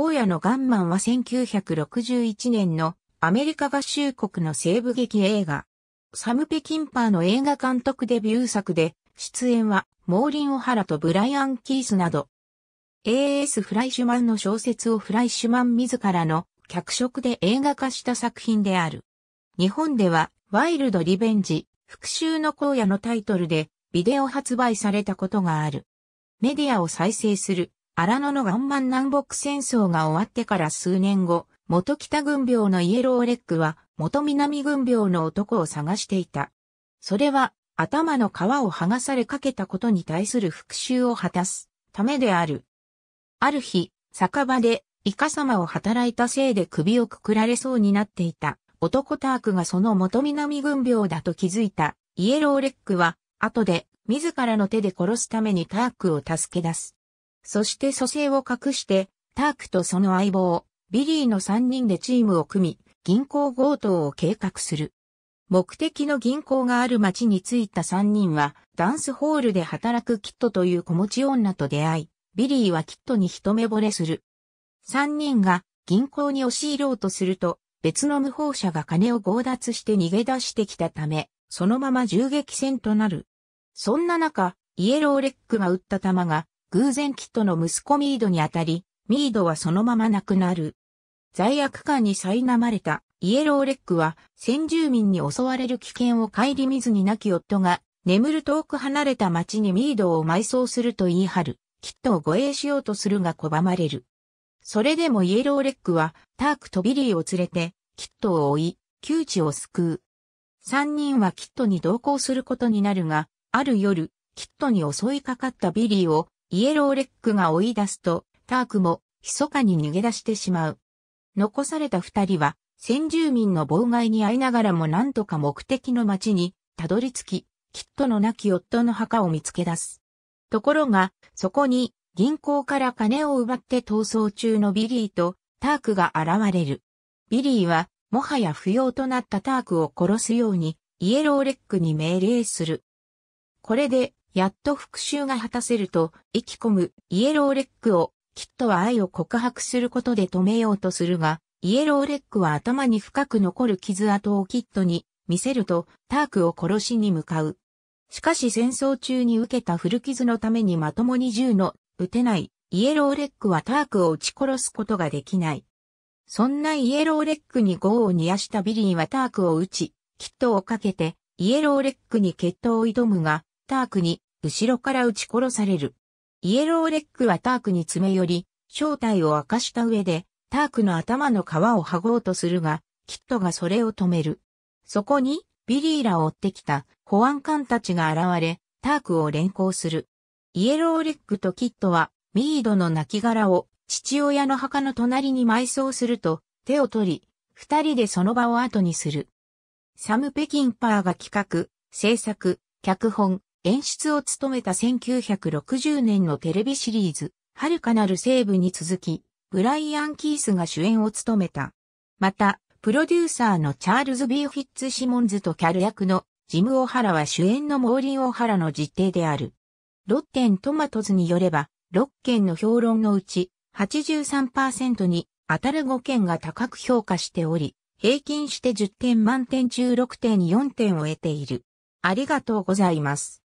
荒野のガンマンは1961年のアメリカ合衆国の西部劇映画。サム・ペキンパーの映画監督デビュー作で、出演はモーリン・オハラとブライアン・キースなど。A.S. フライシュマンの小説をフライシュマン自らの脚色で映画化した作品である。日本では、ワイルド・リベンジ、復讐の荒野のタイトルでビデオ発売されたことがある。メディアを再生する荒野のガンマン南北戦争が終わってから数年後、元北軍病のイエローレックは元南軍病の男を探していた。それは頭の皮を剥がされかけたことに対する復讐を果たすためである。ある日、酒場でイカ様を働いたせいで首をくくられそうになっていた男タークがその元南軍病だと気づいたイエローレックは後で自らの手で殺すためにタークを助け出す。そして蘇生を隠して、タークとその相棒、ビリーの3人でチームを組み、銀行強盗を計画する。目的の銀行がある町に着いた3人は、ダンスホールで働くキットという子持ち女と出会い、ビリーはキットに一目惚れする。3人が銀行に押し入ろうとすると、別の無法者が金を強奪して逃げ出してきたため、そのまま銃撃戦となる。そんな中、イエローレックが撃った弾が偶然キットの息子ミードにあたり、ミードはそのまま亡くなる。罪悪感に苛まれたイエローレックは先住民に襲われる危険を顧みずに亡き夫が眠る遠く離れた町にミードを埋葬すると言い張る、キットを護衛しようとするが拒まれる。それでもイエローレックはタークとビリーを連れてキットを追い、窮地を救う。三人はキットに同行することになるが、ある夜、キットに襲いかかったビリーをイエローレックが追い出すと、タークも密かに逃げ出してしまう。残された二人は、先住民の妨害に遭いながらも何とか目的の町にたどり着き、キットの亡き夫の墓を見つけ出す。ところが、そこに銀行から金を奪って逃走中のビリーとタークが現れる。ビリーは、もはや不要となったタークを殺すように、イエローレックに命令する。これで、やっと復讐が果たせると、意気込むイエローレックを、キットは愛を告白することで止めようとするが、イエローレックは頭に深く残る傷跡をキットに見せると、タークを殺しに向かう。しかし戦争中に受けた古傷のためにまともに銃の撃てないイエローレックはタークを撃ち殺すことができない。そんなイエローレックに業を煮やしたビリーはタークを撃ち、キットをかけてイエローレックに決闘を挑むが、タークに、後ろから撃ち殺される。イエローレックはタークに詰め寄り、正体を明かした上で、タークの頭の皮を剥ごうとするが、キットがそれを止める。そこに、ビリーらを追ってきた保安官たちが現れ、タークを連行する。イエローレックとキットは、ミードの亡骸を父親の墓の隣に埋葬すると、手を取り、二人でその場を後にする。サム・ペキンパーが企画、制作、脚本、演出を務めた1960年のテレビシリーズ、遥かなる西部に続き、ブライアン・キースが主演を務めた。また、プロデューサーのチャールズ・ビー・フィッツ・シモンズとキャル役のジム・オハラは主演のモーリン・オハラの実定である。ロッテン・トマトズによれば、6件の評論のうち83%に当たる5件が高く評価しており、平均して10点満点中6点4点を得ている。ありがとうございます。